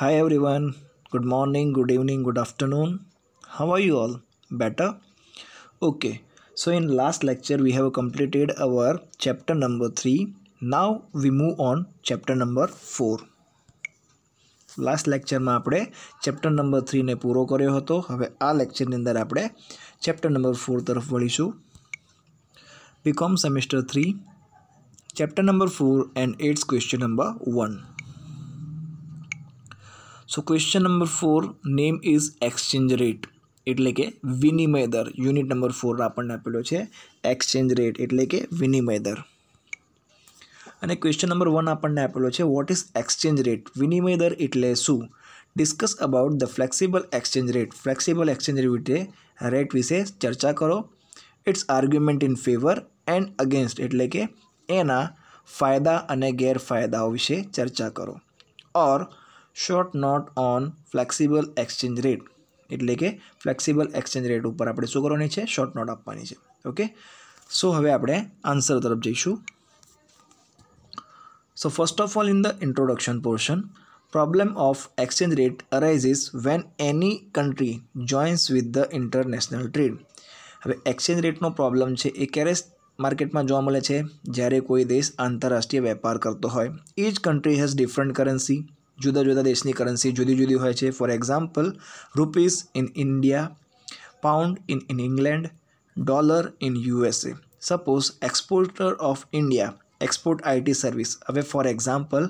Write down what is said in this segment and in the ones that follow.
Hi everyone. Good morning, good evening, good afternoon. How are you all? Better? Okay. So in last lecture we have completed our chapter number 3. Now we move on chapter number 4. Last લેક્ચરમાં આપણે chapter number થ્રીને પૂરો કર્યો હતો હવે આ લેક્ચરની અંદર આપણે chapter number four તરફ વળીશું BCom semester three chapter number four and it's question number one so question number four name is exchange rate એટલે કે વિનિમય દર યુનિટ નંબર ફોર આપણને આપેલો છે એક્સચેન્જ રેટ એટલે કે વિનિમય દર અને ક્વેશ્ચન નંબર વન આપણને આપેલો છે વોટ ઇઝ એક્સચેન્જ રેટ વિનિમય દર એટલે શું discuss about the flexible exchange rate flexible exchange rate rate વિશે ચર્ચા કરો it's argument in favour and against એટલે કે એના ફાયદા અને ગેરફાયદાઓ વિશે ચર્ચા કરો or short note on flexible exchange rate એટલે કે ફ્લેક્સિબલ એક્સચેન્જ રેટ ઉપર આપણે શું કરવાની છે શોર્ટ નોટ આપવાની છે ઓકે સો હવે આપણે આન્સર તરફ જઈશું so first of all in the introduction portion problem of exchange rate arises when any country joins with the international trade હવે એક્સચેન્જ રેટનો પ્રોબ્લેમ છે એ ક્યારે માર્કેટમાં જોવા મળે છે જ્યારે કોઈ દેશ આંતરરાષ્ટ્રીય વેપાર કરતો હોય each country has different currency જુદા જુદા દેશની કરન્સી જુદી જુદી હોય છે for example rupees in India pound in in England dollar in USA suppose exporter of India export IT service હવે ફોર એક્ઝામ્પલ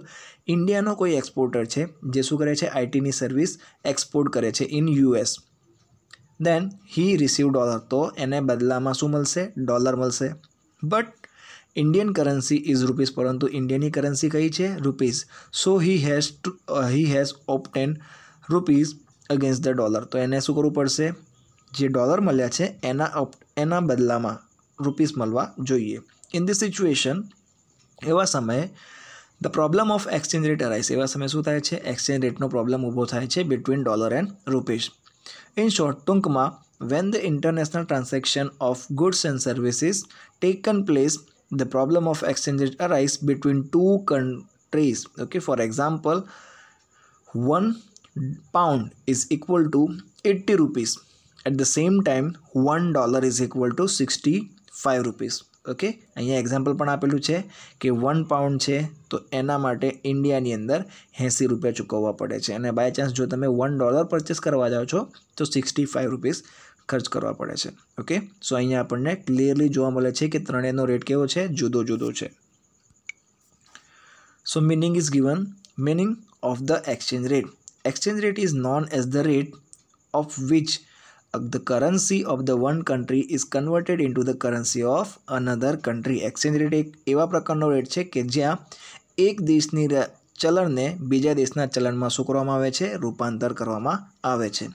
ઇન્ડિયાનો કોઈ એક્સપોર્ટર છે જે શું કરે છે આઈટીની સર્વિસ એક્સપોર્ટ કરે છે in US then he receive dollar તો એને બદલામાં શું મળશે ડોલર મળશે but Indian currency is rupees પરંતુ ઇન્ડિયાની કરન્સી કઈ છે rupees so he has to he has obtain rupees against the dollar તો એને શું કરવું પડશે જે ડોલર મળ્યા છે એના અપ એના બદલામાં રૂપીસ મળવા જોઈએ ઇન ધી સિચ્યુએશન એવા સમયે the problem of exchange rate arise એવા સમયે શું થાય છે એક્સચેન્જ રેટનો પ્રોબ્લેમ ઊભો થાય છે between dollar and rupees in short ટૂંકમાં when the international transaction of goods and services taken place the problem of exchanges arise between two countries okay for example one pound is equal to 80 rupees at the same time one dollar is equal to 65 rupees okay અહીંયા example પણ આપેલું છે કે one pound છે તો એના માટે ઇન્ડિયાની અંદર એંસી રૂપિયા ચૂકવવા પડે છે અને બાય ચાન્સ જો તમે વન ડોલર પરચેસ કરવા જાઓ છો તો સિક્સટી ફાઇવ રૂપીસ ખર્ચ કરવા પડે છે ઓકે સો અહીંયા આપણને ક્લિયરલી જોવા મળે છે કે ત્રણેયનો રેટ કેવો છે જુદો જુદો છે so meaning is given meaning of the exchange rate exchange rate is known as the rate of which the currency of the one country is converted into the currency of another country exchange rate એક એવા પ્રકારનો rate છે કે જ્યાં એક દેશની ચલણને બીજા દેશના ચલણમાં શું કરવામાં આવે છે રૂપાંતર કરવામાં આવે છે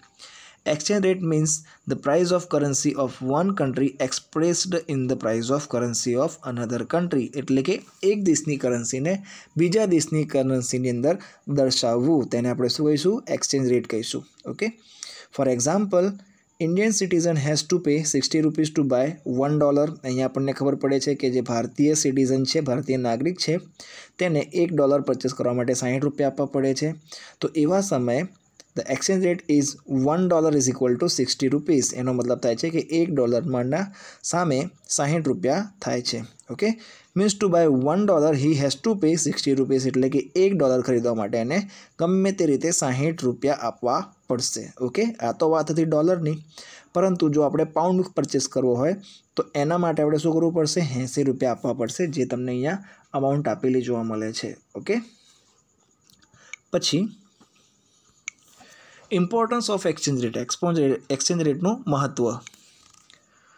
exchange rate means the price of currency of one country expressed in the price of currency of another country એટલે કે એક દેશની કરન્સીને બીજા દેશની કરન્સીની અંદર દર્શાવવું તેને આપણે શું કહીશું એક્સચેન્જ રેટ કહીશું okay for example Indian citizen has to pay sixty rupees to buy one dollar અહીંયા આપણને ખબર પડે છે કે જે ભારતીય સિટીઝન છે ભારતીય નાગરિક છે તેને એક ડોલર પરચેસ કરવા માટે સાહીઠ રૂપિયા આપવા પડે છે તો એવા સમયે the exchange rate is one dollar is equal to sixty rupees એનો મતલબ થાય છે કે એક ડોલરના સામે સાહીઠ રૂપિયા થાય છે okay means to buy one dollar he has to pay sixty rupees એટલે કે એક ડોલર ખરીદવા માટે એને ગમે તે રીતે સાહીઠ રૂપિયા આપવા પડશે ઓકે આ તો વાત હતી ડોલરની પરંતુ જો આપણે પાઉન્ડ પરચેસ કરવો હોય તો એના માટે આપણે શું કરવું પડશે એંસી રૂપિયા આપવા પડશે જે તમને અહીંયા અમાઉન્ટ આપેલી જોવા મળે છે ઓકે પછી ઇમ્પોર્ટન્સ ઓફ એક્સચેન્જ રેટ એક્સપોન્જ એક્સચેન્જ રેટનું મહત્ત્વ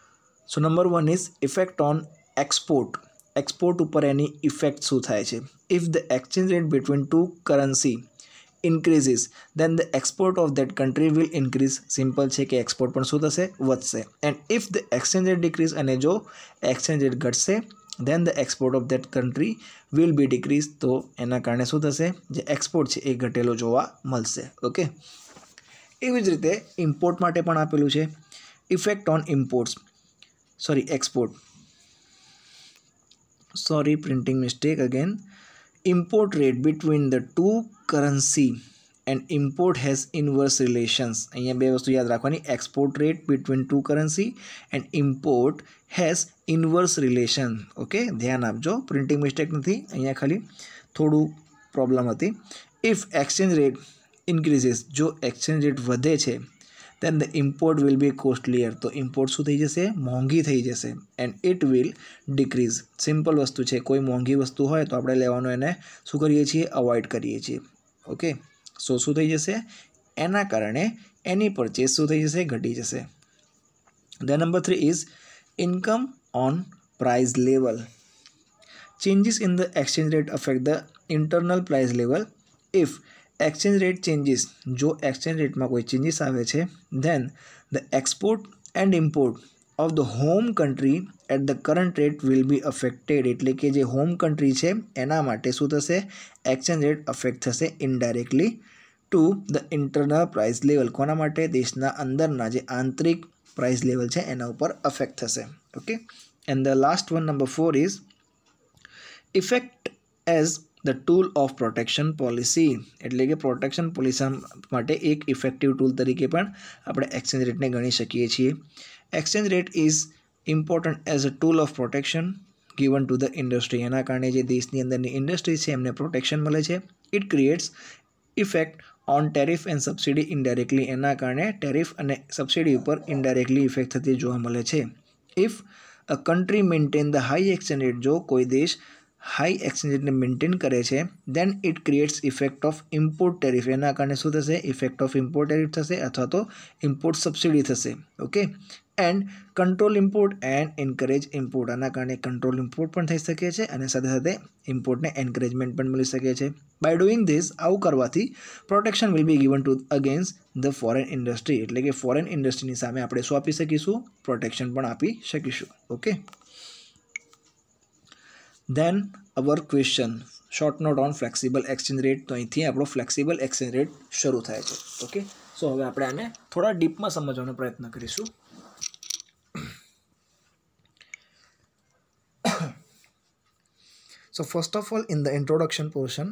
so number one is effect on export export ઉપર એની ઇફેક્ટ શું થાય છે if the exchange rate between two currency increases then the export of that country will increase simple છે કે એક્સપોર્ટ પણ શું થશે વધશે and if the exchange rate decrease અને જો એક્સચેન્જ રેટ ઘટશે then the export of that country will be decrease તો એના કારણે શું થશે જે એક્સપોર્ટ છે એ ઘટેલો જોવા મળશે ઓકે એવી જ રીતે ઇમ્પોર્ટ માટે પણ આપેલું છે effect on imports sorry export sorry printing mistake again import rate between the two currency and import has inverse relations અહીંયા બે વસ્તુ યાદ રાખવાની export rate between two currency and import has inverse relation okay ધ્યાન આપજો printing mistake નથી અહીંયા ખાલી થોડું પ્રોબ્લેમ હતી ઇફ એક્સચેન્જ રેટ ઇન્ક્રીઝીસ જો એક્સચેન્જ રેટ વધે છે then the import will be costlier તો ઇમ્પોર્ટ શું થઈ જશે મોંઘી થઈ જશે and it will decrease simple વસ્તુ છે કોઈ મોંઘી વસ્તુ હોય તો આપણે લેવાનું એને શું કરીએ છીએ અવોઇડ કરીએ છીએ ઓકે સો શું થઈ જશે એના કારણે એની પરચેસ શું થઈ જશે ઘટી જશે the number three is income on price level changes in the exchange rate affect the internal price level if exchange rate changes જો એક્સચેન્જ રેટમાં કોઈ ચેન્જીસ આવે છે then the export and import of the home country at the current rate will be affected એટલે કે જે home country છે એના માટે શું થશે એક્સચેન્જ રેટ અફેક્ટ થશે indirectly to the internal price level કોના માટે દેશના અંદરના જે આંતરિક પ્રાઇસ લેવલ છે એના ઉપર અફેક્ટ થશે okay and the last one number four is effect as the tool of protection policy એટલે કે પ્રોટેક્શન પોલિસી માટે એક ઇફેક્ટિવ ટૂલ તરીકે પણ આપણે એક્સચેન્જ રેટને ગણી શકીએ છીએ exchange rate is important as a tool of protection given to the industry એના કારણે જે દેશની અંદરની ઇન્ડસ્ટ્રી છે એમને પ્રોટેક્શન મળે છે it creates effect on tariff and subsidy indirectly એના કારણે ટેરિફ અને સબસિડી ઉપર ઇન્ડાયરેક્ટલી ઇફેક્ટ થતી જોવા મળે છે if a country maintain the high exchange rate જો કોઈ દેશ હાઈ એક્સચેન્જ રેટને મેન્ટેન કરે છે then it creates effect of import tariff એના કારણે શું થશે ઇફેક્ટ ઓફ ઇમ્પોર્ટ ટેરિફ થશે અથવા તો ઇમ્પોર્ટ સબસિડી થશે okay and control import and encourage import આના કારણે કંટ્રોલ ઇમ્પોર્ટ પણ થઈ શકે છે અને સાથે સાથે ઇમ્પોર્ટને એન્કરેજમેન્ટ પણ મળી શકે છે બાય ડુઈંગ ધીસ આવું કરવાથી protection will be given to against the foreign industry એટલે કે ફોરેન ઇન્ડસ્ટ્રીની સામે આપણે શું આપી શકીશું પ્રોટેક્શન પણ આપી શકીશું okay then our question short note on flexible exchange rate તો અહીંથી આપણો ફ્લેક્સિબલ એક્સચેન્જ રેટ શરૂ થાય છે ઓકે સો હવે આપણે આને થોડા ડીપમાં સમજવાનો પ્રયત્ન કરીશું So first of all, in the introduction portion,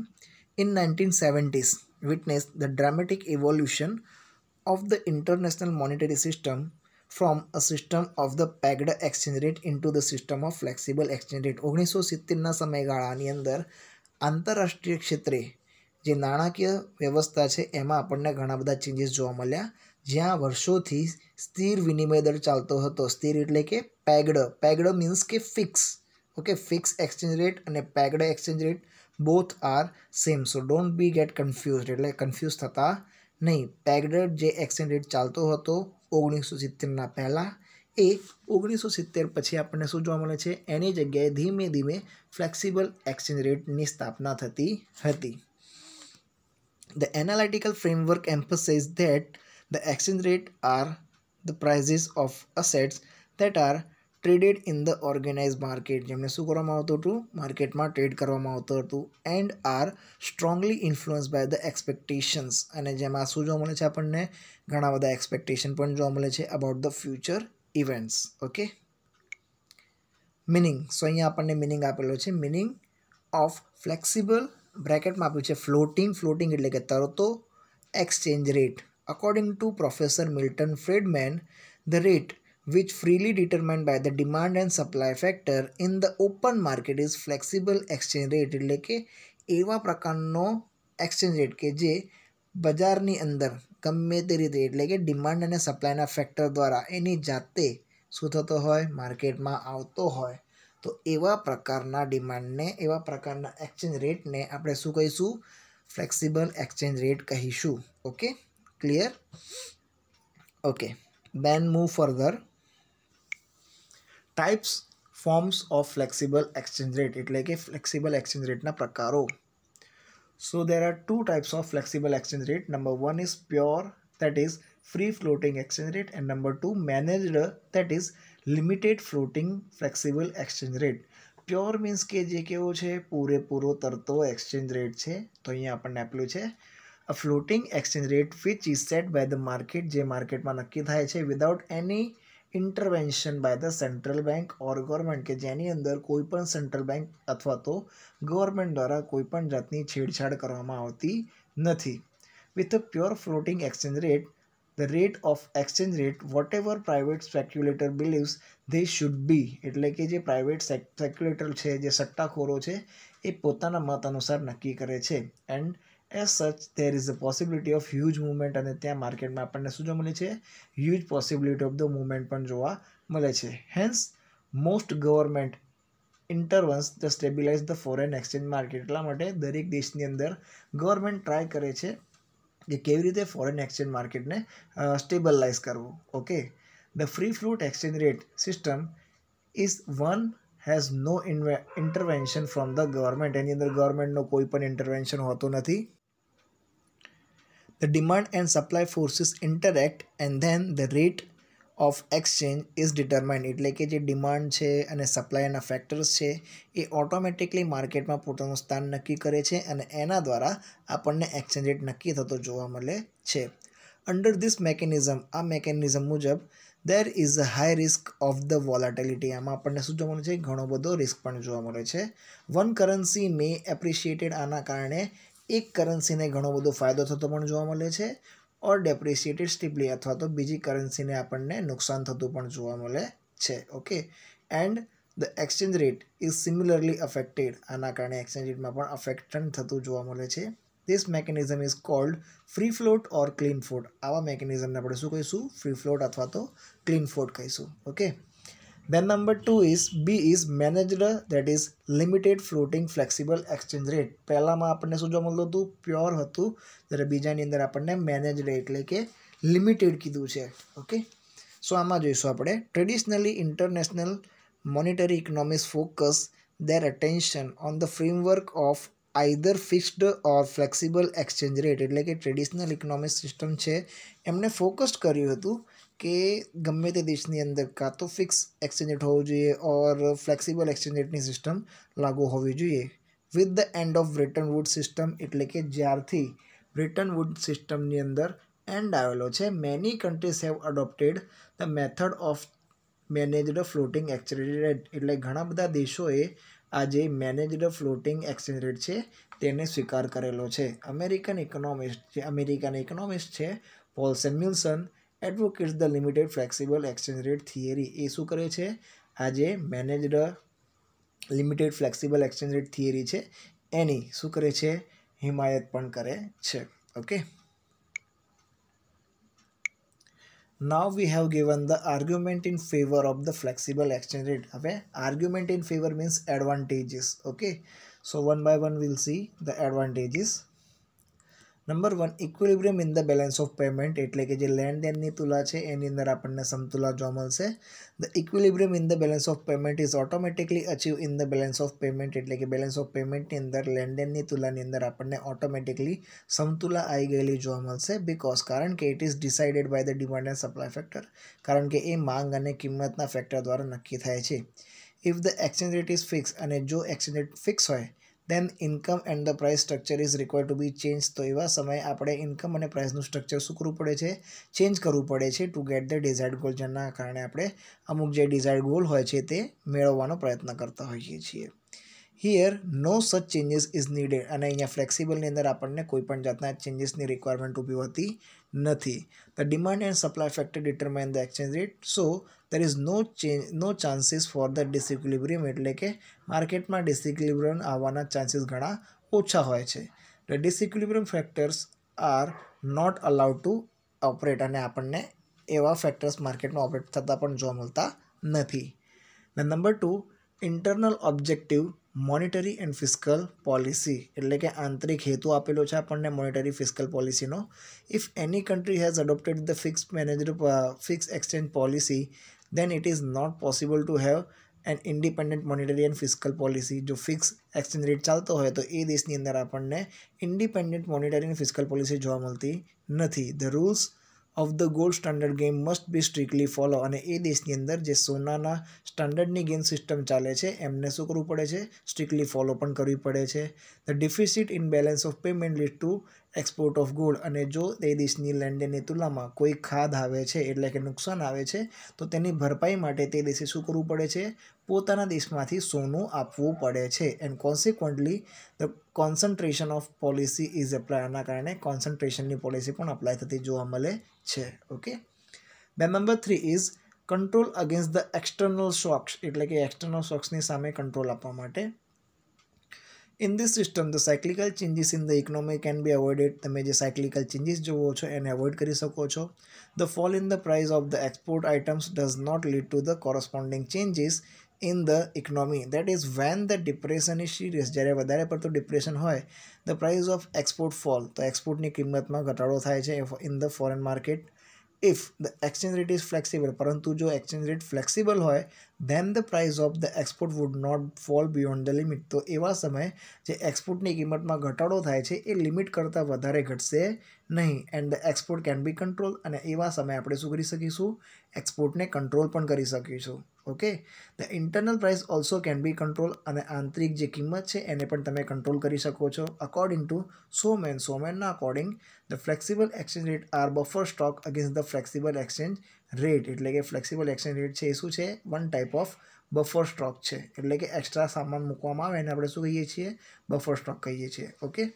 in 1970s witnessed the dramatic evolution of the international monetary system from a system of the pegged exchange rate into the system of flexible exchange rate ઓગણીસો સિત્તેરના સમયગાળાની અંદર આંતરરાષ્ટ્રીય ક્ષેત્રે જે નાણાકીય વ્યવસ્થા છે એમાં આપણને ઘણા બધા ચેન્જીસ જોવા મળ્યા જ્યાં વર્ષોથી સ્થિર વિનિમય દર ચાલતો હતો સ્થિર એટલે કે પેગડ પેગડ મીન્સ કે fix okay fix exchange rate અને pegged exchange rate both are same so don't be get confuse એટલે કન્ફ્યુઝ થતા નહીં પેગડ જે એક્સચેન્જ રેટ ચાલતો હતો ઓગણીસો સિત્તેરના પહેલાં એ ઓગણીસો સિત્તેર પછી આપણને શું જોવા મળે છે એની જગ્યાએ ધીમે ધીમે ફ્લેક્સિબલ એક્સચેન્જ રેટની સ્થાપના થતી હતી the analytical framework emphasise that the exchange rate are the prices of assets that are traded in the organise market જેમને શું કરવામાં આવતું હતું માર્કેટમાં ટ્રેડ કરવામાં આવતું હતું and are strongly influence by the expectations અને જેમાં શું જોવા મળે છે આપણને ઘણા બધા એક્સપેક્ટેશન પણ જોવા મળે છે about the future events okay meaning so અહીંયા આપણને મિનિંગ આપેલો છે મિનિંગ ઓફ ફ્લેક્સિબલ બ્રેકેટમાં આપ્યું છે ફ્લોટિંગ ફ્લોટિંગ એટલે કે તરતો exchange rate according to professor Milton Friedman the rate which freely determined by the demand and supply factor in the open market is flexible exchange rate એટલે કે એવા પ્રકારનો exchange rate કે જે બજારની અંદર ગમે તે રીતે એટલે કે ડિમાન્ડ અને સપ્લાયના ફેક્ટર દ્વારા એની જાતે શું થતો હોય માર્કેટમાં આવતો હોય તો એવા પ્રકારના ડિમાન્ડને એવા પ્રકારના એક્સચેન્જ રેટને આપણે શું કહીશું ફ્લેક્સિબલ એક્સચેન્જ રેટ કહીશું ઓકે ક્લિયર ઓકે બેન move further types forms of flexible exchange rate એટલે કે ફ્લેક્સિબલ એક્સચેન્જ રેટના પ્રકારો so there are two types of flexible exchange rate number one is pure that is free floating exchange rate and number two managed that is limited floating flexible exchange rate pure means કે જે કેવો છે પૂરેપૂરો તરતો exchange rate છે તો અહીંયા આપણને આપેલું છે a floating exchange rate which is set by the market જે માર્કેટમાં નક્કી થાય છે without any intervention by the central bank or government કે જેની અંદર કોઈપણ સેન્ટ્રલ બેંક અથવા તો ગવર્મેન્ટ દ્વારા કોઈપણ જાતની છેડછાડ કરવામાં આવતી નથી with a pure floating exchange rate the rate of exchange rate whatever private speculator believes they should be એટલે કે જે પ્રાઇવેટ સ્પેક્યુલેટર છે જે સટ્ટાખોરો છે એ પોતાના મત અનુસાર નક્કી કરે છે and as such there is a possibility of huge movement અને ત્યાં માર્કેટમાં આપણને શું જોવા મળે છે huge possibility of the movement પણ જોવા મળે છે hence most government intervenes the stabilise the foreign exchange market એટલા માટે દરેક દેશની અંદર ગવર્મેન્ટ ટ્રાય કરે છે કે કેવી રીતે ફોરેન એક્સચેન્જ માર્કેટને સ્ટેબલાઇઝ કરવું okay the free float exchange rate system is one has no intervention from the government એની અંદર ગવર્મેન્ટનો કોઈ પણ ઇન્ટરવેન્શન હોતો નથી the demand and supply forces interact and then the rate of exchange is determined એટલે કે જે ડિમાન્ડ છે અને સપ્લાયના ફેક્ટર્સ છે એ ઓટોમેટિકલી માર્કેટમાં પોતાનું સ્થાન નક્કી કરે છે અને એના દ્વારા આપણને એક્સચેન્જ રેટ નક્કી થતો જોવા મળે છે અંડર ધીસ મેકેનિઝમ આ મેકેનિઝમ મુજબ there is a high risk of the volatility આમાં આપણને શું જોવા મળે છે ઘણો બધો રિસ્ક પણ જોવા મળે છે વન કરન્સી મે એપ્રિશિએટેડ આના કારણે એક કરન્સીને ઘણો બધો ફાયદો થતો પણ જોવા મળે છે ઓર ડેપ્રિસિએટેડ સ્ટીપલી અથવા તો બીજી કરન્સીને આપણને નુકસાન થતું પણ જોવા મળે છે okay and the exchange rate is similarly affected આના કારણે એક્સચેન્જ રેટમાં પણ અફેક્શન થતું જોવા મળે છે this mechanism is called free float or clean float આવા મેકેનિઝમને આપણે શું કહીશું ફ્રી ફ્લોટ અથવા તો ક્લીન ફ્લોટ કહીશું okay Then number two is B is managed that is limited floating flexible exchange rate પહેલાંમાં આપણને શું જોવા મળતું હતું પ્યોર હતું જ્યારે બીજાની અંદર આપણને મેનેજડ એટલે કે લિમિટેડ કીધું છે ઓકે સો આમાં જોઈશું આપણે traditionally international monetary economics focus their attention on the framework of either fixed or flexible exchange rate એટલે કે ટ્રેડિશનલ ઇકોનોમિક સિસ્ટમ છે એમણે ફોકસ્ડ કર્યું હતું કે ગમે તે દેશની અંદર કાં તો ફિક્સ એક્સચેન્જ રેટ હોવો જોઈએ ઓર ફ્લેક્સિબલ એક્સચેન્જ રેટની સિસ્ટમ લાગુ હોવી જોઈએ with the end of Bretton Wood system એટલે કે જ્યારથી બ્રિટન વુડ સિસ્ટમની અંદર એન્ડ આવેલો છે many countries have adopted the method of managed floating exchange rate એટલે ઘણા બધા દેશોએ આ જે મેનેજડ ફ્લોટિંગ એક્સચેન્જ રેટ છે તેને સ્વીકાર કરેલો છે અમેરિકન ઇકોનોમિસ્ટ જે અમેરિકન ઇકોનોમિસ્ટ છે Paul Samuelson advocates the limited flexible exchange rate theory એ શું કરે છે આજે જે managed limited flexible exchange rate theory છે એની શું કરે છે હિમાયત પણ કરે છે okay now we have given the argument in favour of the flexible exchange rate હવે argument in favour means advantages okay so one by one will see the advantages number one equilibrium in the balance of payment એટલે કે જે લેણદેણની તુલા છે એની અંદર આપણને સમતુલા જોવા મળશે the equilibrium in the balance of payment is automatically achieve in the balance of payment એટલે કે બેલેન્સ ઓફ પેમેન્ટની અંદર લેણદેણની તુલાની અંદર આપણને ઓટોમેટિકલી સમતુલા આવી ગયેલી જોવા મળશે બિકોઝ કારણ કે it is decided by the demand and supply factor કારણ કે એ માંગ અને કિંમતના ફેક્ટર દ્વારા નક્કી થાય છે if the exchange rate is fix અને જો એક્સચેન્જ રેટ ફિક્સ હોય then income and the price structure is require to be change તો એવા સમયે આપણે ઇન્કમ અને પ્રાઇસનું સ્ટ્રક્ચર શું કરવું પડે છે ચેન્જ કરવું પડે છે to get the desired goal જેના કારણે આપણે અમુક જે ડિઝાયર્ડ ગોલ હોય છે તે મેળવવાનો પ્રયત્ન કરતા હોઈએ છીએ હિયર નો સચ ચેન્જીસ ઇઝ નીડેડ અને અહીંયા ફ્લેક્સિબલની અંદર આપણને કોઈપણ જાતના ચેન્જીસની રિક્વાયરમેન્ટ ઊભી હોતી નથી the demand and supply factor determine the exchange rate so there is no change no chances for the disequilibrium એટલે કે માર્કેટમાં ડિસઇક્વિલિબ્રિયમ આવવાના ચાન્સીસ ઘણા ઓછા હોય છે એટલે disequilibrium factors are not allowed to operate અને આપણને એવા ફેક્ટર્સ માર્કેટમાં ઓપરેટ થતાં પણ જોવા મળતા નથી ને number two internal objective monetary and fiscal policy એટલે કે આંતરિક હેતુ આપેલો છે આપણને મોનિટરી ફિસ્કલ પોલિસીનો if any country has adopted the fix manager fix exchange policy then it is not possible to have an independent monetary and fiscal policy જો fix exchange rate ચાલતો હોય તો એ દેશની અંદર આપણને independent monetary and fiscal policy જોવા મળતી નથી the rules of the gold standard game must be strictly follow અને એ દેશની અંદર જે સોનાના સ્ટાન્ડર્ડની ગેમ સિસ્ટમ ચાલે છે એમને શું કરવું પડે છે સ્ટ્રિક્ટલી ફોલો પણ કરવી પડે છે the deficit in balance of payment lead to export of gold અને જો તે દેશની લેણદેણની તુલનામાં કોઈ ખાદ આવે છે એટલે કે નુકસાન આવે છે તો તેની ભરપાઈ માટે તે દેશે શું કરવું પડે છે પોતાના દેશમાંથી સોનું આપવું પડે છે and consequently the concentration of policy is apply આના કારણે કોન્સન્ટ્રેશનની પોલિસી પણ અપ્લાય થતી જોવા મળે છે ઓકે બે number three is control against the external shocks એટલે કે એક્સટર્નલ શોક્સની સામે કંટ્રોલ આપવા માટે in this system the cyclical changes in the economy can be avoided તમે જે સાયક્લિકલ ચેન્જીસ જોવો છો એને અવોઇડ કરી શકો છો the fall in the price of the export items does not lead to the corresponding changes in the economy that is when the depression is serious જ્યારે વધારે પડતું ડિપ્રેશન હોય the price of export fall તો એક્સપોર્ટની કિંમતમાં ઘટાડો થાય છે in the foreign market if the exchange rate is flexible પરંતુ જો એક્સચેન્જ રેટ ફ્લેક્સિબલ હોય then the price of the export would not fall beyond the limit તો એવા સમયે જે એક્સપોર્ટની કિંમતમાં ઘટાડો થાય છે એ લિમિટ કરતાં વધારે ઘટશે નહીં and export can be control અને એવા સમયે આપણે શું કરી શકીશું એક્સપોર્ટને કંટ્રોલ પણ કરી શકીશું okay the internal price also can be control અને આંતરિક જે કિંમત છે એને પણ તમે કંટ્રોલ કરી શકો છો અકોર્ડિંગ ટુ સોમેન સોમેનના according the flexible exchange rate are buffer stock against the flexible exchange rate એટલે કે ફ્લેક્સિબલ એક્સચેન્જ રેટ છે એ શું છે one type of buffer stock છે એટલે કે એક્સ્ટ્રા સામાન મૂકવામાં આવે એને આપણે શું કહીએ છીએ બફર સ્ટોક કહીએ છીએ okay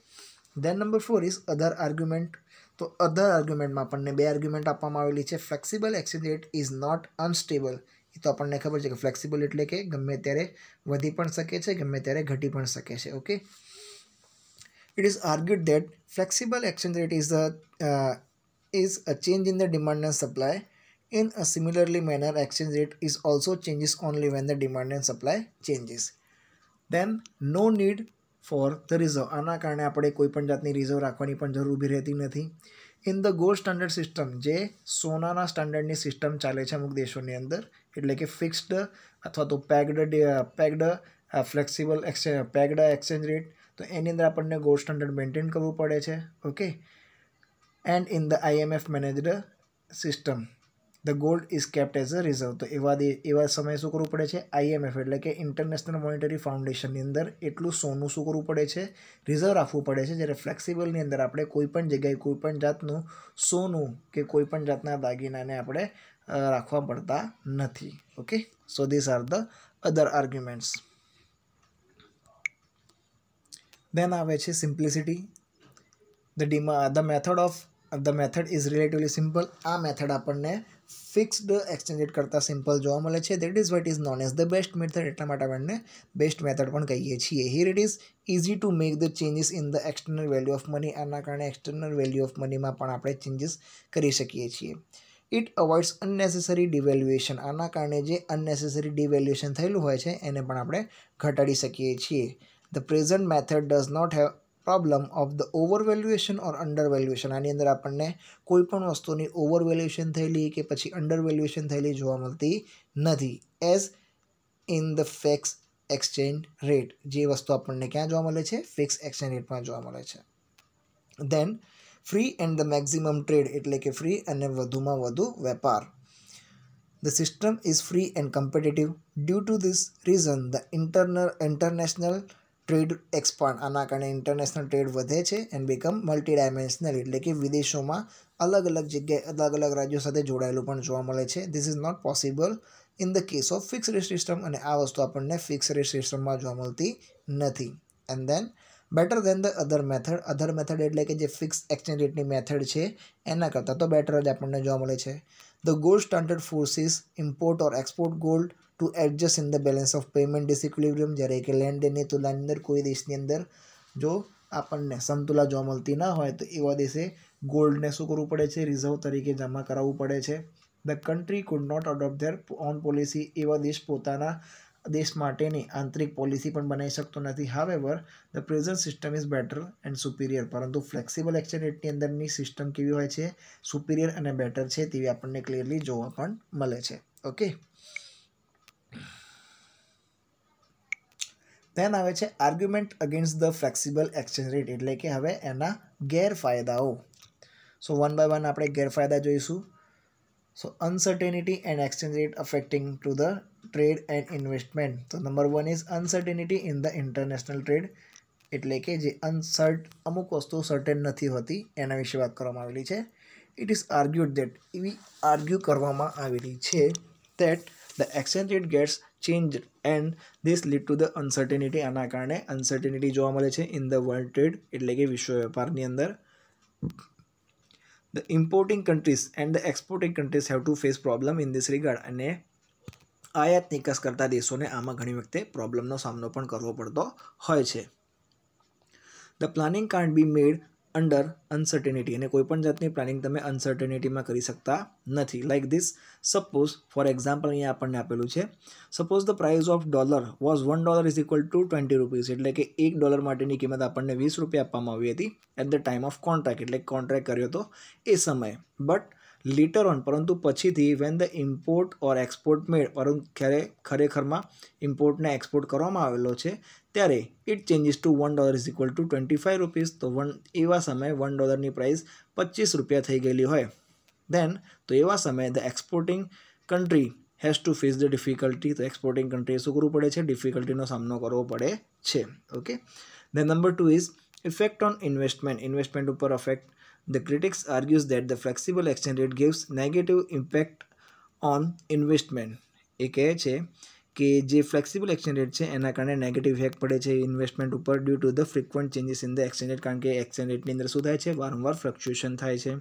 then number four is other argument તો અધર આર્ગ્યુમેન્ટમાં આપણને બે આર્ગ્યુમેન્ટ આપવામાં આવેલી છે flexible exchange rate is not unstable એ તો આપણને ખબર છે કે ફ્લેક્સિબલ એટલે કે ગમે ત્યારે વધી પણ શકે છે ગમે ત્યારે ઘટી પણ શકે છે okay it is argued that flexible exchange rate is a is a change in the demand and supply in a similarly manner exchange rate is also changes only when the demand and supply changes then no need for the reserve આના કારણે આપણે કોઈપણ જાતની reserve રાખવાની પણ જરૂર ઊભી રહેતી નથી in the gold standard system જે સોનાના સ્ટાન્ડર્ડની સિસ્ટમ ચાલે છે અમુક દેશોની અંદર એટલે કે ફિક્સ્ડ અથવા તો pegged pegged flexible exchange pegged exchange rate તો એની અંદર આપણને ગોલ્ડ સ્ટાન્ડર્ડ મેન્ટેન કરવું પડે છે okay and in the IMF managed system the gold is kept as a reserve તો એવા એવા સમયે શું કરવું પડે છે આઈએમએફ એટલે કે ઇન્ટરનેશનલ મોનિટરી ફાઉન્ડેશનની અંદર એટલું સોનું શું કરવું પડે છે રિઝર્વ રાખવું પડે છે જ્યારે ફ્લેક્સિબલની અંદર આપણે કોઈપણ જગ્યાએ કોઈપણ જાતનું સોનું કે કોઈપણ જાતના દાગીનાને આપણે રાખવા પડતા નથી okay so this are the other arguments then આવે છે સિમ્પ્લિસિટી ધ ડીમા the method of the method is relatively simple આ મેથડ આપણને ફિક્સ્ડ એક્સચેન્જ રેટ કરતાં સિમ્પલ જોવા મળે છે that is what is known as the best method એટલા માટે આપણને બેસ્ટ મેથડ પણ કહીએ છીએ here it is easy to make the changes in the external value of money આના કારણે એક્સટર્નલ વેલ્યુ ઓફ મનીમાં પણ આપણે ચેન્જીસ કરી શકીએ છીએ ઇટ અવોઇડ્સ અનનેસેસરી ડિવેલ્યુએશન આના કારણે જે અનનેસેસરી ડિવેલ્યુએશન થયેલું હોય છે એને પણ આપણે ઘટાડી શકીએ છીએ the present method does not have problem of the overvaluation or undervaluation આની અંદર આપણને કોઈ પણ વસ્તુની ઓવરવેલ્યુએશન થયેલી કે પછી અંડરવેલ્યુએશન થયેલી જોવા મળતી નથી as in the fix exchange rate જે વસ્તુ આપણને ક્યાં જોવા મળે છે ફિક્સ એક્સચેન્જ રેટમાં જોવા મળે છે then free and the maximum trade એટલે કે ફ્રી અને વધુમાં વધુ વેપાર the system is free and competitive. Due to this reason, the interna international trade expand આના કારણે ઇન્ટરનેશનલ ટ્રેડ વધે છે એન્ડ બીકમ મલ્ટી ડાયમેન્શનલ એટલે કે વિદેશોમાં અલગ અલગ જગ્યાએ અલગ અલગ રાજ્યો સાથે જોડાયેલું પણ જોવા મળે છે this is not possible in the case of fix rate system અને આ વસ્તુ આપણને ફિક્સ રેટ સિસ્ટમમાં જોવા મળતી નથી and then better than the other method other method એટલે કે જે ફિક્સ એક્સચેન્જ રેટની મેથડ છે એના કરતાં તો બેટર જ આપણને જોવા મળે છે the gold standard forces import or export gold to adjust in the balance of payment disequilibrium જ્યારે કે લેણદેણની તુલનાની અંદર કોઈ દેશની અંદર જો આપણને સમતુલા જોવા મળતી ન હોય તો એવા દેશે ગોલ્ડને શું કરવું પડે છે રિઝર્વ તરીકે જમા કરાવવું પડે છે the country could not adopt their own policy એવા દેશ પોતાના દેશ માટેની આંતરિક પોલિસી પણ બનાવી શકતો નથી however the present system is better and superior પરંતુ ફ્લેક્સિબલ એક્સચેન્જ રેટની અંદરની સિસ્ટમ કેવી હોય છે સુપિરિયર અને બેટર છે તેવી આપણને ક્લિયરલી જોવા પણ મળે છે ઓકે તેન આવે છે argument against the flexible exchange rate એટલે કે હવે એના ગેરફાયદાઓ સો વન બાય વન આપણે ગેરફાયદા જોઈશું so uncertainty and exchange rate affecting to the trade and investment તો number one is uncertainty in the international trade એટલે કે જે અનસર્ટ અમુક વસ્તુ સર્ટેન નથી હોતી એના વિશે વાત કરવામાં આવેલી છે ઇટ ઇઝ આર્ગ્યુડ દેટ એવી આર્ગ્યુ કરવામાં આવેલી છે that the exchange rate gets change and this lead to the uncertainty આના કારણે અનસર્ટેનિટી જોવા મળે છે ઇન ધ વર્લ્ડ ટ્રેડ એટલે કે વિશ્વ વેપારની અંદર the importing countries and the exporting countries have to face problem in this regard અને આયાત નિકાસ કરતા દેશોને આમાં ઘણી વખતે પ્રોબ્લેમનો સામનો પણ કરવો પડતો હોય છે the planning can't be made under uncertainty અને કોઈપણ જાતની પ્લાનિંગ તમે અનસર્ટેનિટીમાં કરી શકતા નથી like this suppose for example અહીંયા આપણને આપેલું છે suppose the price of dollar was one dollar is equal to twenty rupees એટલે કે એક ડોલર માટેની કિંમત આપણને વીસ રૂપિયા આપવામાં આવી હતી at the time of contract એટલે કોન્ટ્રાક્ટ કર્યો હતો એ સમયે બટ લેટર ઓન પરંતુ પછીથી when the import or export made પરંતુ ક્યારે ખરેખરમાં ઇમ્પોર્ટને એક્સપોર્ટ કરવામાં આવેલો છે ત્યારે it changes to one dollar is equal to twenty five rupees તો વન એવા સમયે વન ડોલરની પ્રાઇસ પચીસ રૂપિયા થઈ ગયેલી હોય ધેન તો એવા સમયે the exporting country has to face the difficulty તો એક્સપોર્ટિંગ કન્ટ્રીએ શું કરવું પડે છે ડિફિકલ્ટીનો સામનો કરવો પડે છે okay then number two is effect on investment investment ઉપર affect the critics argues that the flexible exchange rate gives negative impact on investment એ કહે છે કે જે ફ્લેક્સિબલ એક્સચેન્જ રેટ છે એના કારણે નેગેટિવ ઇફેક્ટ પડે છે ઇન્વેસ્ટમેન્ટ ઉપર due to the frequent changes in the exchange rate કારણ કે એક્સચેન્જ રેટની અંદર શું થાય છે વારંવાર ફ્લક્ચ્યુએશન થાય છે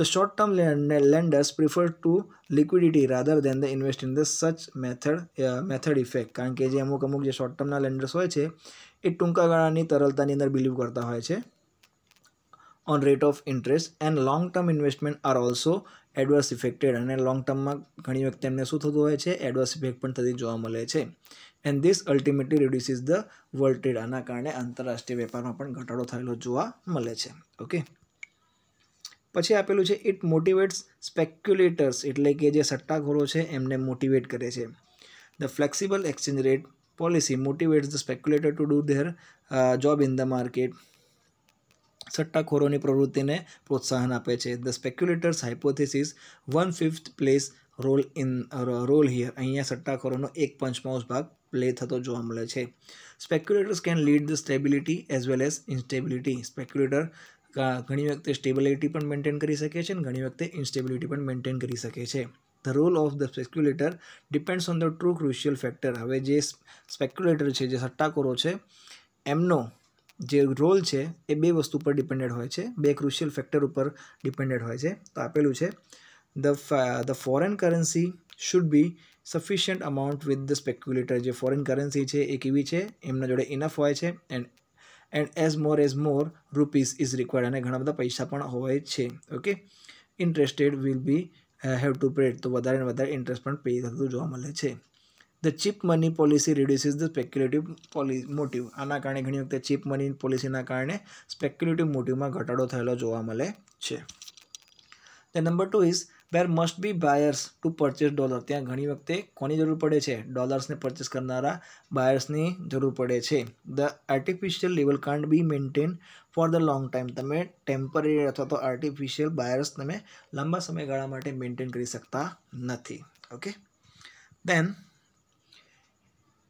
The short term lenders prefer to liquidity rather than the invest in the such method method effect કારણ કે જે અમુક અમુક જે શોર્ટ ટર્મના લેન્ડર્સ હોય છે એ ટૂંકા ગાળાની તરલતાની અંદર બિલીવ કરતા હોય છે on rate of interest and long term investment are also adverse effected અને લોંગ ટર્મમાં ઘણી વખત એમને શું થતું હોય છે એડવર્સ ઇફેક્ટ પણ થતી જોવા મળે છે and this ultimately reduces the world trade આના કારણે આંતરરાષ્ટ્રીય વેપારમાં પણ ઘટાડો થયેલો જોવા મળે છે ઓકે પછી આપેલું છે ઇટ મોટિવેટ્સ સ્પેક્યુલેટર્સ એટલે કે જે સટ્ટાખોરો છે એમને મોટિવેટ કરે છે the flexible exchange rate policy motivates the speculator to do their job in the market સટ્ટાખોરોની પ્રવૃત્તિને પ્રોત્સાહન આપે છે the speculators hypothesis one fifth place role in role here અહીંયા સટ્ટાખોરોનો એક પંચમાઉસ ભાગ પ્લે થતો જોવા મળે છે speculators can lead the stability as well as instability speculator ઘણી વખતે સ્ટેબિલિટી પણ મેન્ટેન કરી શકે છે અને ઘણી વખતે ઇન્સ્ટેબિલિટી પણ મેન્ટેન કરી શકે છે the role of the speculator depends on the true crucial factor હવે જે સ્પેક્યુલેટર છે જે સટ્ટાખોરો છે એમનો જે રોલ છે એ બે વસ્તુ પર ડિપેન્ડેડ હોય છે બે ક્રુશિયલ ફેક્ટર ઉપર ડિપેન્ડેડ હોય છે તો આપેલું છે the the foreign currency should be sufficient amount with the speculator જે ફોરેન કરન્સી છે એ કેવી છે એમના જોડે ઇનફ હોય છે and and as more as more rupees is required અને ઘણા બધા પૈસા પણ હોય છે okay interested will be have to paid તો વધારે ને વધારે ઇન્ટરેસ્ટ પણ પે થતું જોવા મળે છે the cheap money policy reduces the speculative policy motive આના કારણે ઘણી વખતે ચીપ મની પોલિસીના કારણે સ્પેક્યુલેટિવ મોટિવમાં ઘટાડો થયેલો જોવા મળે છે the number two is where must be buyers to purchase dollar ત્યાં ઘણી વખતે કોની જરૂર પડે છે ડોલર્સને પરચેસ કરનારા બાયર્સની જરૂર પડે છે the artificial level can't be maintain for the long time તમે ટેમ્પરરી અથવા તો આર્ટિફિશિયલ બાયર્સ તમે લાંબા સમયગાળા માટે મેન્ટેન કરી શકતા નથી okay then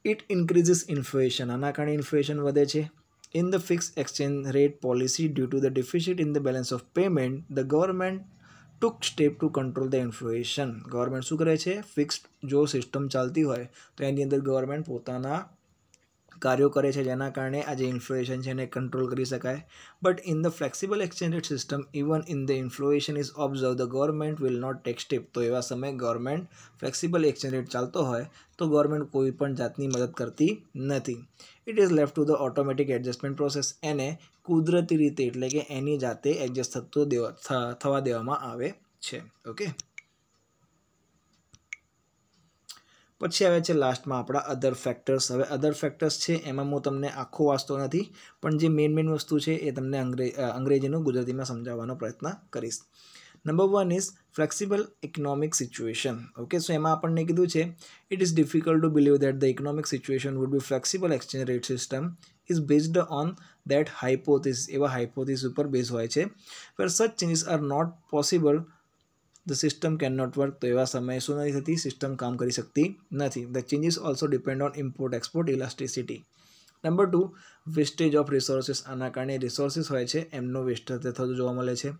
it increases inflation આના કારણે ઇન્ફ્લેશન વધે છે in the fix exchange rate policy due to the deficit in the balance of payment the government took step to control the inflation government શું કરે છે ફિક્સ્ડ જો system ચાલતી હોય તો એની અંદર ગવર્મેન્ટ પોતાના કાર્યો કરે છે જેના કારણે આજે જે છે એને કંટ્રોલ કરી શકાય but in the flexible exchange rate system even in the inflation is observe the government will not take step તો એવા સમયે ગવર્મેન્ટ ફ્લેક્સિબલ એક્સચેન્જ રેટ ચાલતો હોય તો ગવર્મેન્ટ કોઈ પણ જાતની મદદ કરતી નથી it is left to the automatic adjustment process એને કુદરતી રીતે એટલે કે એની જાતે એડજસ્ટ થતો દેવા થવા દેવામાં આવે છે ઓકે પછી આવે છે લાસ્ટમાં આપણા અધર ફેક્ટર્સ હવે અધર ફેક્ટર્સ છે એમાં હું તમને આખો વાંચતો નથી પણ જે મેઇન મેઇન વસ્તુ છે એ તમને અંગ્રેજીનું ગુજરાતીમાં સમજાવવાનો પ્રયત્ન કરીશ number one is flexible economic situation okay so એમાં આપણને કીધું છે it is difficult to believe that the economic situation would be flexible exchange rate system is based on that hypothesis એવા હાઇપોથિસ ઉપર બેઝ હોય છે where such changes are not possible the system can not work તો એવા સમયે શું નથી થતી સિસ્ટમ કામ કરી શકતી નથી the changes also depend on import export elasticity number two wastage of resources આના કારણે રિસોર્સિસ હોય છે એમનો વેસ્ટ થતું જોવા મળે છે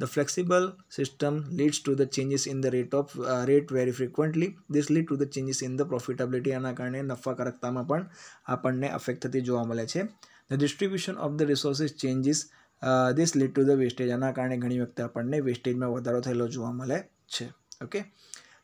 the flexible system leads to the changes in the rate of rate very frequently this lead to the changes in the profitability આના કારણે નફાકારકતામાં પણ આપણને અફેક્ટ થતી જોવા મળે છે the distribution of the resources changes this lead to the wastage આના કારણે ઘણી વખતે આપણને વેસ્ટેજમાં વધારો થયેલો જોવા મળે છે okay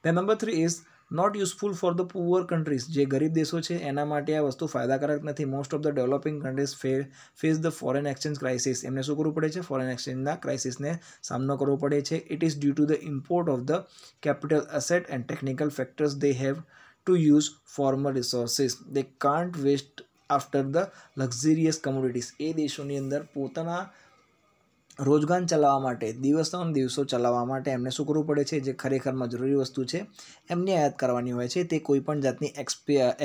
the number three is not useful for the poor countries જે ગરીબ દેશો છે એના માટે આ વસ્તુ ફાયદાકારક નથી most of the developing countries fe face the foreign exchange crisis એમને શું કરવું પડે છે ફોરેન એક્સચેન્જના ક્રાઇસિસને સામનો કરવો પડે છે it is due to the import of the capital asset and technical factors they have to use formal resources they can't waste after the luxurious commodities એ દેશોની અંદર પોતાના રોજગાર ચલાવવા માટે દિવસોન દિવસો ચલાવવા માટે એમને શું કરવું પડે છે જે ખરેખરમાં જરૂરી વસ્તુ છે એમની આયાત કરવાની હોય છે તે કોઈપણ જાતની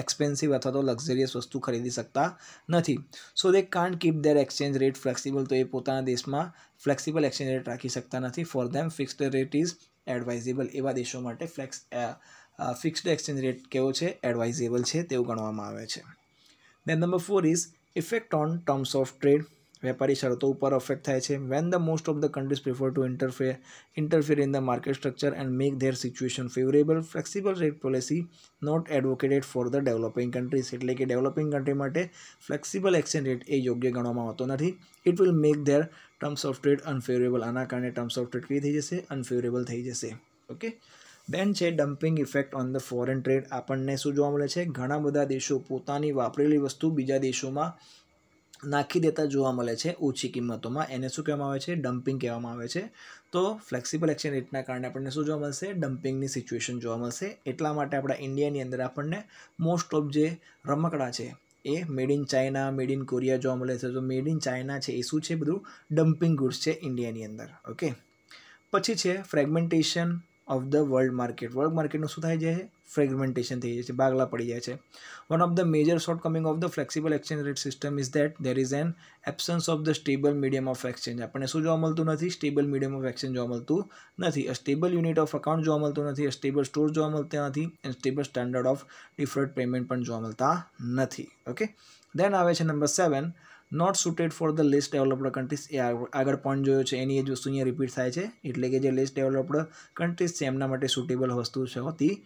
એક્સપેન્સિવ અથવા તો લક્ઝરિયસ વસ્તુ ખરીદી શકતા નથી so they can't keep their exchange rate flexible તો એ પોતાના દેશમાં ફ્લેક્સિબલ એક્સચેન્જ રેટ રાખી શકતા નથી for them fixed rate is advisable એવા દેશો માટે ફ્લેક્સ ફિક્સ્ડ એક્સચેન્જ રેટ કેવો છે એડવાઇઝેબલ છે તેવું ગણવામાં આવે છે then number four is effect on terms of trade વેપારી શરતો ઉપર અફેક્ટ થાય છે when the most of the countries prefer to interfere interfere in the market structure and make their situation favourable flexible rate policy not advocated for the developing countries એટલે કે developing country માટે flexible exchange rate એ યોગ્ય ગણવામાં આવતો નથી it will make their terms of trade unfavourable આના કારણે ટર્મ્સ ઓફ ટ્રેડ કઈ થઈ જશે અનફેવરેબલ થઈ જશે ઓકે બેન છે dumping effect on the foreign trade આપણને શું જોવા મળે છે ઘણા બધા દેશો પોતાની વાપરેલી વસ્તુ બીજા દેશોમાં નાખી દેતા જોવા મળે છે ઓછી કિંમતોમાં એને શું કહેવામાં આવે છે ડમ્પિંગ કહેવામાં આવે છે તો ફ્લેક્સિબલ એક્સચેન્જ રેટના કારણે આપણને શું જોવા મળશે ડમ્પિંગની સિચ્યુએશન જોવા મળશે એટલા માટે આપણા ઇન્ડિયાની અંદર આપણને મોસ્ટ ઓફ જે રમકડા છે એ made in China made in Korea જોવા મળે છે તો મેડ ઇન ચાઇના છે એ શું છે બધું ડમ્પિંગ ગુડ્સ છે ઇન્ડિયાની અંદર ઓકે પછી છે fragmentation of the world market world માર્કેટનું શું થાય છે ફ્રેગમેન્ટેશન થઈ જાય છે બાગલા પડી જાય છે one of the major shortcoming of the flexible exchange rate system is that there is an absence of the stable medium of exchange આપણને શું જોવા મળતું નથી સ્ટેબલ મીડિયમ ઓફ એક્સચેન્જ જોવા મળતું નથી a stable unit of account જોવા મળતું નથી સ્ટેબલ સ્ટોર જોવા મળતા નથી and stable standard of different payment પણ જોવા મળતા નથી ઓકે દેન આવે છે number seven not suited for the list developed countries agar point jo che any jo sunya repeat thai che etle ke je list developed countries che emna mate suitable vastu che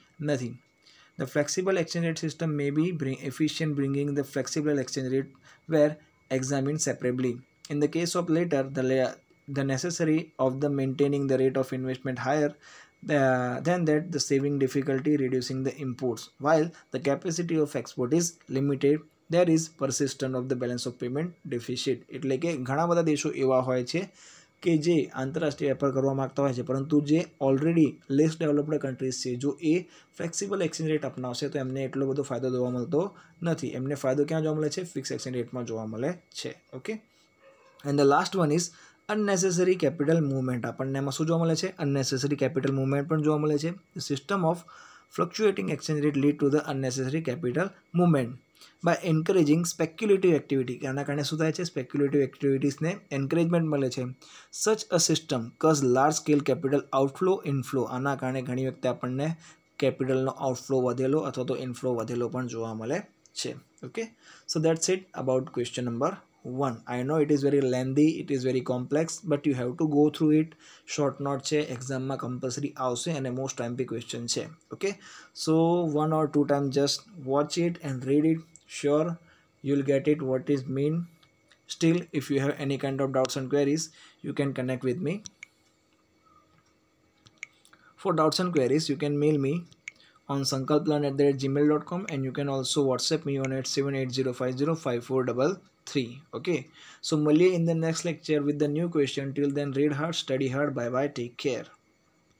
the flexible exchange rate system may be efficient bringing the flexible exchange rate where examined separately in the case of later the the necessary of the maintaining the rate of investment higher than that the saving difficulty reducing the imports while the capacity of export is limited there is persistent of the balance of payment deficit એટલે કે ઘણા બધા દેશો એવા હોય છે કે જે આંતરરાષ્ટ્રીય વેપાર કરવા માગતા હોય છે પરંતુ જે ઓલરેડી લેસ ડેવલપ્ડ કન્ટ્રીઝ છે જો એ ફ્લેક્સિબલ એક્સચેન્જ રેટ અપનાવશે તો એમને એટલો બધો ફાયદો જોવા મળતો નથી એમને ફાયદો ક્યાં જોવા મળે છે ફિક્સ એક્સચેન્જ રેટમાં જોવા મળે છે okay and the last one is unnecessary capital movement આપણને એમાં શું જોવા મળે છે અનનેસેસરી કેપિટલ મૂવમેન્ટ પણ જોવા મળે છે system of fluctuating exchange rate lead to the unnecessary capital movement by encouraging speculative activity કે આના કારણે શું થાય છે સ્પેક્યુલેટિવ એક્ટિવિટીઝને એન્કરેજમેન્ટ મળે છે such a system cause large scale capital outflow inflow આના કારણે ઘણી વખતે આપણને કેપિટલનો આઉટફ્લો વધેલો અથવા તો ઇનફ્લો વધેલો પણ જોવા મળે છે okay so that's it about question number one I know it is very lengthy it is very complex but you have to go through it short note છે એક્ઝામમાં કમ્પલસરી આવશે અને મોસ્ટ ટાઈમ બી ક્વેશ્ચન છે okay so one or two time just watch it and read it sure you'll get it what is mean still if you have any kind of doubts and queries you can connect with me for doubts and queries you can mail me on sankalplan at gmail.com and you can also whatsapp me on at 780505433 okay so malia in the next lecture with the new question till then read hard study hard bye bye take care